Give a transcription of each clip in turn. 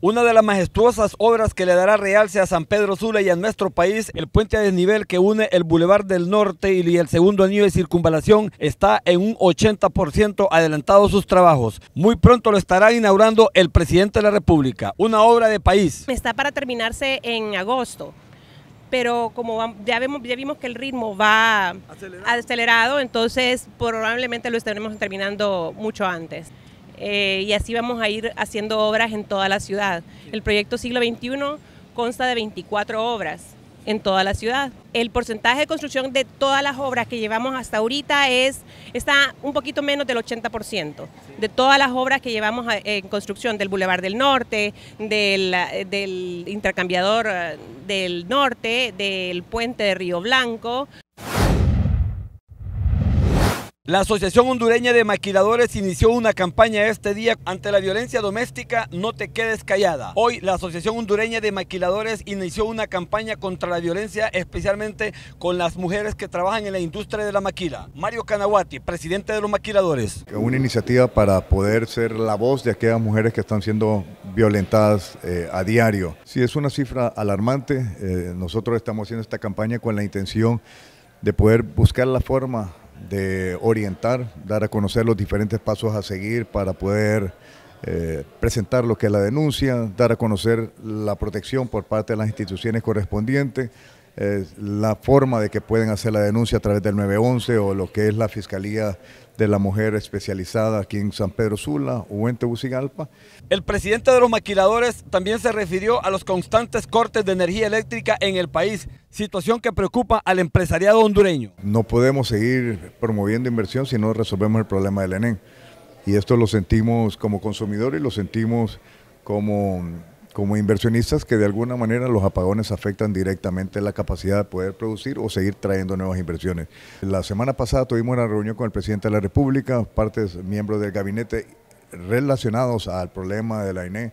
Una de las majestuosas obras que le dará realce a San Pedro Sula y a nuestro país, el puente a desnivel que une el Boulevard del Norte y el segundo anillo de circunvalación, está en un 80% adelantado sus trabajos. Muy pronto lo estará inaugurando el presidente de la República, una obra de país. Está para terminarse en agosto, pero como ya, vimos que el ritmo va acelerado entonces probablemente lo estaremos terminando mucho antes. Eh, y así vamos a ir haciendo obras en toda la ciudad. El proyecto Siglo XXI consta de 24 obras en toda la ciudad. El porcentaje de construcción de todas las obras que llevamos hasta ahorita es, está un poquito menos del 80%, de todas las obras que llevamos eh, en construcción del Boulevard del Norte, del eh, intercambiador del Norte, del puente de Río Blanco. La Asociación Hondureña de Maquiladores inició una campaña este día ante la violencia doméstica No te quedes callada. Hoy la Asociación Hondureña de Maquiladores inició una campaña contra la violencia, especialmente con las mujeres que trabajan en la industria de la maquila. Mario Canaguati, presidente de los maquiladores. Una iniciativa para poder ser la voz de aquellas mujeres que están siendo violentadas eh, a diario. Sí, es una cifra alarmante. Eh, nosotros estamos haciendo esta campaña con la intención de poder buscar la forma de orientar, dar a conocer los diferentes pasos a seguir para poder eh, presentar lo que es la denuncia, dar a conocer la protección por parte de las instituciones correspondientes, la forma de que pueden hacer la denuncia a través del 911 o lo que es la Fiscalía de la Mujer Especializada aquí en San Pedro Sula o en Tegucigalpa. El presidente de los maquiladores también se refirió a los constantes cortes de energía eléctrica en el país, situación que preocupa al empresariado hondureño. No podemos seguir promoviendo inversión si no resolvemos el problema del ENEM Y esto lo sentimos como consumidor y lo sentimos como como inversionistas que de alguna manera los apagones afectan directamente la capacidad de poder producir o seguir trayendo nuevas inversiones. La semana pasada tuvimos una reunión con el presidente de la República, partes miembros del gabinete relacionados al problema de la INE.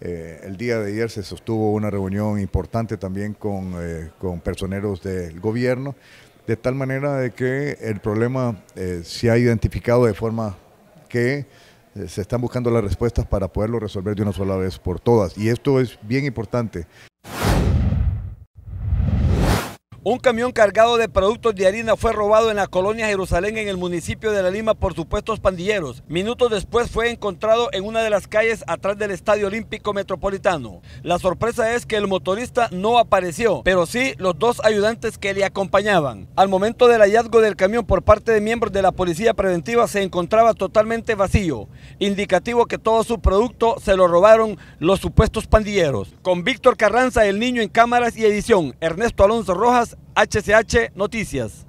Eh, el día de ayer se sostuvo una reunión importante también con, eh, personeros del gobierno, de tal manera de que el problema eh, se ha identificado de forma que eh, se están buscando las respuestas para poderlo resolver de una sola vez por todas. Y esto es bien importante. Un camión cargado de productos de harina fue robado en la colonia Jerusalén en el municipio de La Lima por supuestos pandilleros. Minutos después fue encontrado en una de las calles atrás del Estadio Olímpico Metropolitano. La sorpresa es que el motorista no apareció, pero sí los dos ayudantes que le acompañaban. Al momento del hallazgo del camión por parte de miembros de la policía preventiva se encontraba totalmente vacío, indicativo que todo su producto se lo robaron los supuestos pandilleros. Con Víctor Carranza, el niño en cámaras y edición, Ernesto Alonso Rojas, HCH Noticias.